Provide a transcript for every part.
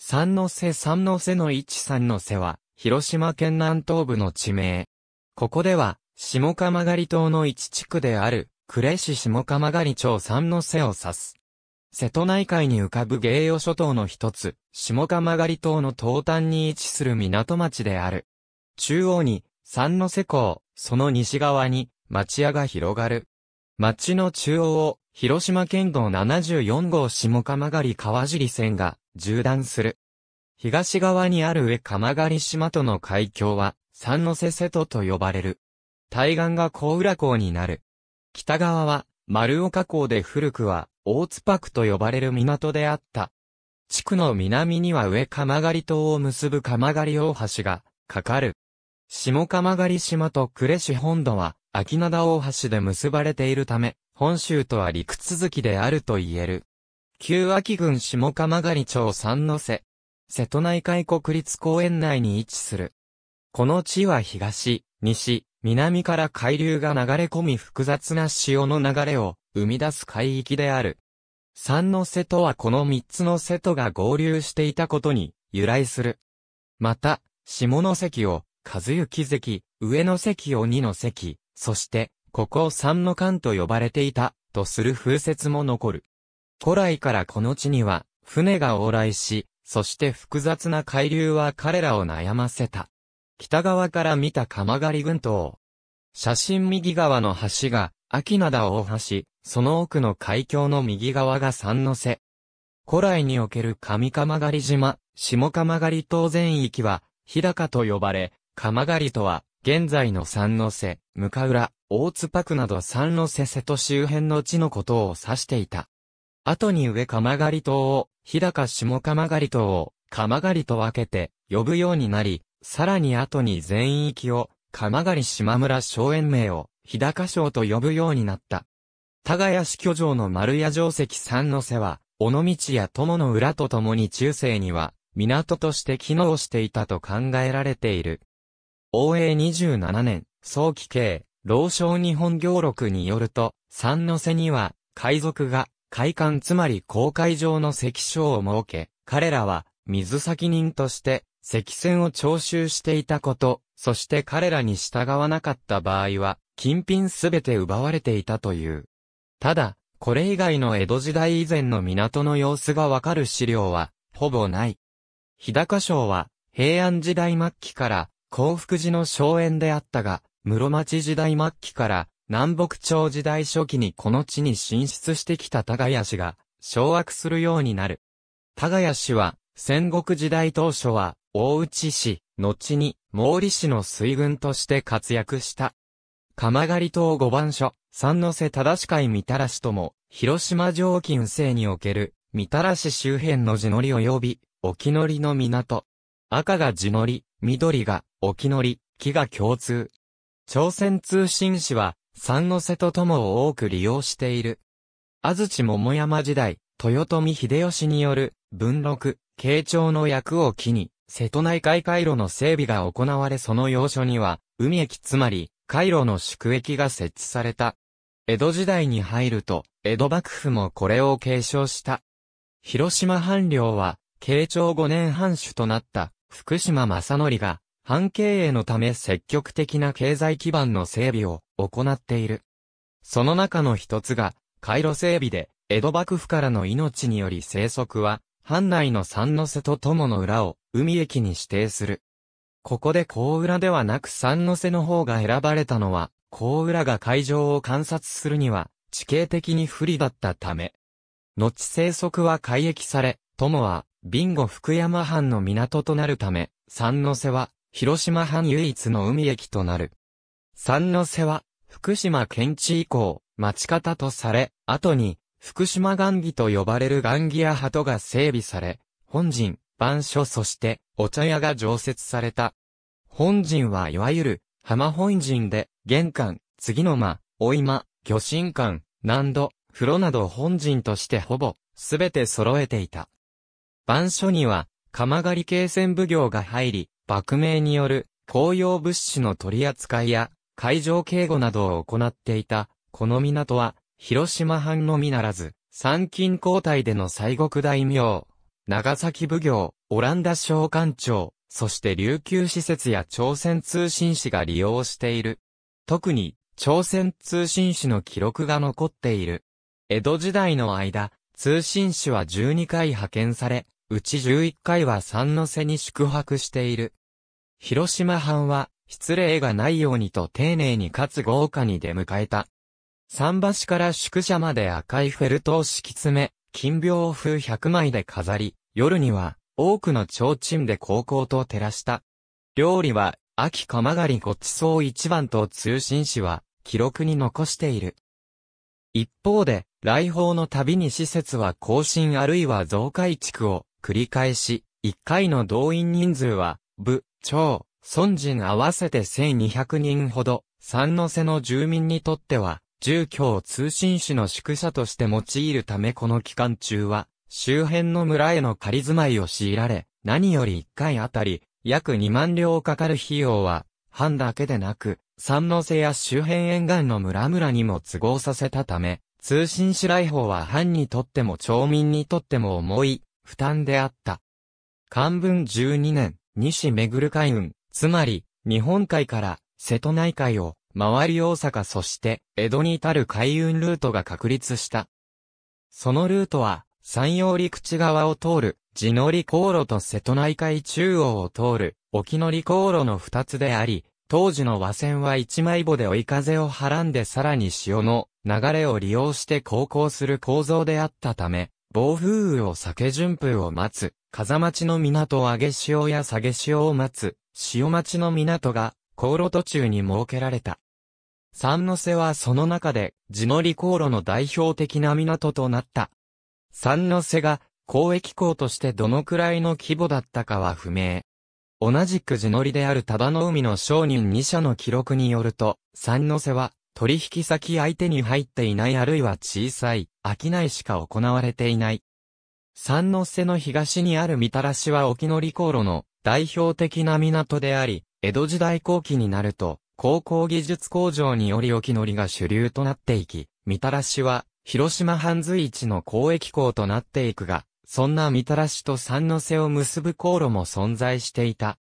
三の瀬三の瀬の一三の瀬は、広島県南東部の地名。ここでは、下鎌狩島の一地区である、呉市下鎌狩町三の瀬を指す。瀬戸内海に浮かぶ芸予諸島の一つ、下鎌狩島の東端に位置する港町である。中央に、三の瀬港、その西側に、町屋が広がる。町の中央を、広島県道74号下鎌狩川尻線が、縦断する。東側にある上鎌狩島との海峡は、三ノ瀬瀬戸と呼ばれる。対岸が小浦港になる。北側は、丸岡港で古くは、大津泊と呼ばれる港であった。地区の南には上鎌狩島を結ぶ鎌狩大橋が、かかる。下鎌狩島と呉市本土は、秋灘大橋で結ばれているため、本州とは陸続きであると言える。旧秋郡下鎌狩町三の瀬。瀬戸内海国立公園内に位置する。この地は東、西、南から海流が流れ込み複雑な潮の流れを生み出す海域である。三の瀬とはこの三つの瀬戸が合流していたことに由来する。また、下の関を、和幸関、上の関を二の関、そして、ここを三の関と呼ばれていた、とする風説も残る。古来からこの地には、船が往来し、そして複雑な海流は彼らを悩ませた。北側から見た鎌狩群島。写真右側の橋が、秋灘大橋、その奥の海峡の右側が三の瀬。古来における上鎌狩島、下鎌狩島全域は、日高と呼ばれ、鎌狩とは、現在の三の瀬、向浦、大津パクなど三の瀬瀬戸周辺の地のことを指していた。後に上鎌狩島を、日高下鎌狩島を、鎌狩と分けて、呼ぶようになり、さらに後に全域を、鎌狩島村小園名を、日高省と呼ぶようになった。田谷市居城の丸屋城石三の瀬は、尾道や友の浦と共に中世には、港として機能していたと考えられている。応永27年、早期刑、老将日本行録によると、三の瀬には、海賊が、会館つまり公会場の関所を設け、彼らは水先人として石船を徴収していたこと、そして彼らに従わなかった場合は、金品すべて奪われていたという。ただ、これ以外の江戸時代以前の港の様子がわかる資料は、ほぼない。日高省は、平安時代末期から、幸福寺の荘園であったが、室町時代末期から、南北朝時代初期にこの地に進出してきた谷氏が、掌握するようになる。谷氏は、戦国時代当初は、大内氏、後に、毛利氏の水軍として活躍した。鎌狩島五番所、三の瀬正会みたらしとも、広島上近世における、みたらし周辺の地のり及び、沖のりの港。赤が地のり、緑が、沖のり、木が共通。朝鮮通信使は、三の瀬と友を多く利用している。安土桃山時代、豊臣秀吉による文禄、慶長の役を機に、瀬戸内海回路の整備が行われその要所には、海駅つまり、回路の宿駅が設置された。江戸時代に入ると、江戸幕府もこれを継承した。広島藩領は、慶長5年藩主となった、福島正則が、半経営のため積極的な経済基盤の整備を行っている。その中の一つが、回路整備で、江戸幕府からの命により生息は、藩内の三の瀬と友の浦を海駅に指定する。ここで甲浦ではなく三の瀬の方が選ばれたのは、甲浦が海上を観察するには、地形的に不利だったため。後生息は海駅され、友は、ビンゴ福山藩の港となるため、三の瀬は、広島藩唯一の海駅となる。三の瀬は、福島県知以降、町方とされ、後に、福島雁木と呼ばれる雁木や鳩が整備され、本陣、番所そして、お茶屋が常設された。本陣はいわゆる、浜本陣で、玄関、次の間、お今、魚神館、難度、風呂など本陣としてほぼ、すべて揃えていた。番所には、釜狩り系船奉行が入り、幕名による公用物資の取り扱いや海上警護などを行っていた、この港は、広島藩のみならず、参勤交代での西国大名、長崎奉行、オランダ商館長、そして琉球施設や朝鮮通信使が利用している。特に、朝鮮通信使の記録が残っている。江戸時代の間、通信使は12回派遣され、うち11回は三の瀬に宿泊している。広島藩は、失礼がないようにと丁寧にかつ豪華に出迎えた。桟橋から宿舎まで赤いフェルトを敷き詰め、金屏風100枚で飾り、夜には多くの提灯で高校と照らした。料理は、秋鎌狩りごちそう一番と通信誌は、記録に残している。一方で、来訪の度に施設は更新あるいは増改築を繰り返し、一回の動員人数は、部、町、村人合わせて1200人ほど、三の瀬の住民にとっては、住居を通信士の宿舎として用いるためこの期間中は、周辺の村への仮住まいを強いられ、何より1回あたり、約2万両かかる費用は、藩だけでなく、三の瀬や周辺沿岸の村々にも都合させたため、通信士来訪は藩にとっても町民にとっても重い、負担であった。漢文12年、西めぐる海運、つまり、日本海から瀬戸内海を回り大阪そして江戸に至る海運ルートが確立した。そのルートは、山陽陸地側を通る、地の利航路と瀬戸内海中央を通る、沖の利航路の二つであり、当時の和船は一枚棒で追い風をはらんでさらに潮の流れを利用して航行する構造であったため、暴風雨を避け順風を待つ、風町の港上げ潮や下げ潮を待つ、潮町の港が、航路途中に設けられた。三の瀬はその中で、地乗り航路の代表的な港となった。三の瀬が、交易港としてどのくらいの規模だったかは不明。同じく地乗りである多田の海の商人2社の記録によると、三の瀬は、取引先相手に入っていないあるいは小さい、商いしか行われていない。三の瀬の東にあるみたらしは沖の利航路の代表的な港であり、江戸時代後期になると、高校技術工場により沖のりが主流となっていき、みたらしは、広島半随一の交易港となっていくが、そんなみたらしと三の瀬を結ぶ航路も存在していた。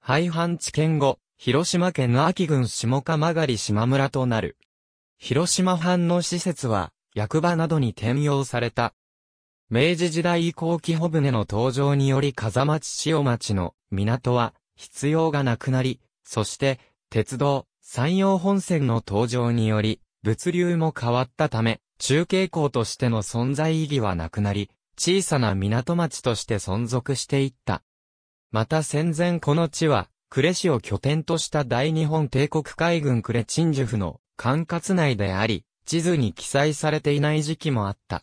廃藩置県後、広島県の秋郡下鎌狩島村となる。広島藩の施設は、役場などに転用された。明治時代以降木帆船の登場により風町塩町の港は必要がなくなり、そして鉄道、山陽本線の登場により物流も変わったため、中継港としての存在意義はなくなり、小さな港町として存続していった。また戦前この地は呉市を拠点とした大日本帝国海軍呉鎮守府の管轄内であり、地図に記載されていない時期もあった。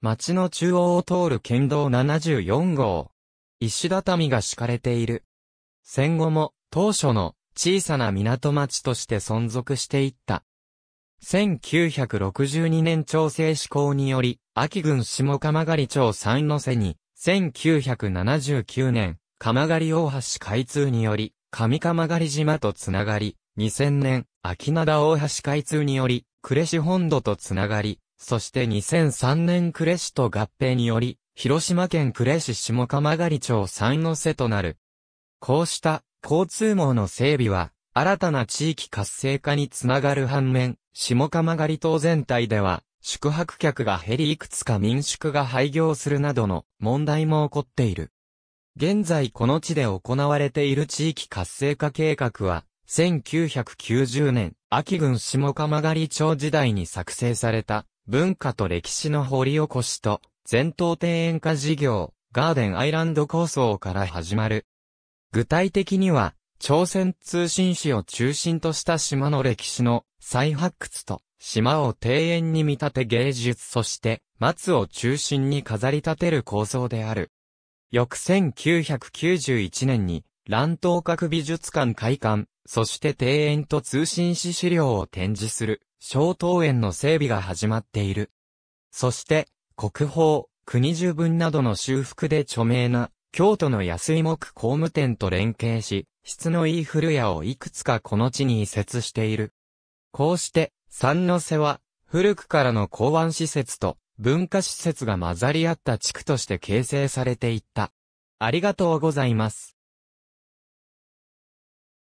町の中央を通る県道74号。石畳が敷かれている。戦後も当初の小さな港町として存続していった。1962年調整施行により、秋郡下鎌狩町三の瀬に、1979年、鎌狩大橋開通により、上釜狩島とつながり、2000年、秋灘大橋開通により、呉市本土とつながり、そして2003年呉市と合併により、広島県呉市下釜狩町三の瀬となる。こうした交通網の整備は、新たな地域活性化につながる反面、下釜狩島全体では、宿泊客が減りいくつか民宿が廃業するなどの問題も起こっている。現在この地で行われている地域活性化計画は、1990年、秋郡下釜狩町時代に作成された、文化と歴史の掘り起こしと、全島庭園化事業、ガーデンアイランド構想から始まる。具体的には、朝鮮通信史を中心とした島の歴史の再発掘と、島を庭園に見立て芸術そして、松を中心に飾り立てる構想である。翌1991年に、乱闘各美術館開館、そして庭園と通信史資料を展示する、小東園の整備が始まっている。そして、国宝、国十分などの修復で著名な、京都の安井木工務店と連携し、質のいい古屋をいくつかこの地に移設している。こうして、三の瀬は、古くからの港湾施設と、文化施設が混ざり合った地区として形成されていった。ありがとうございます。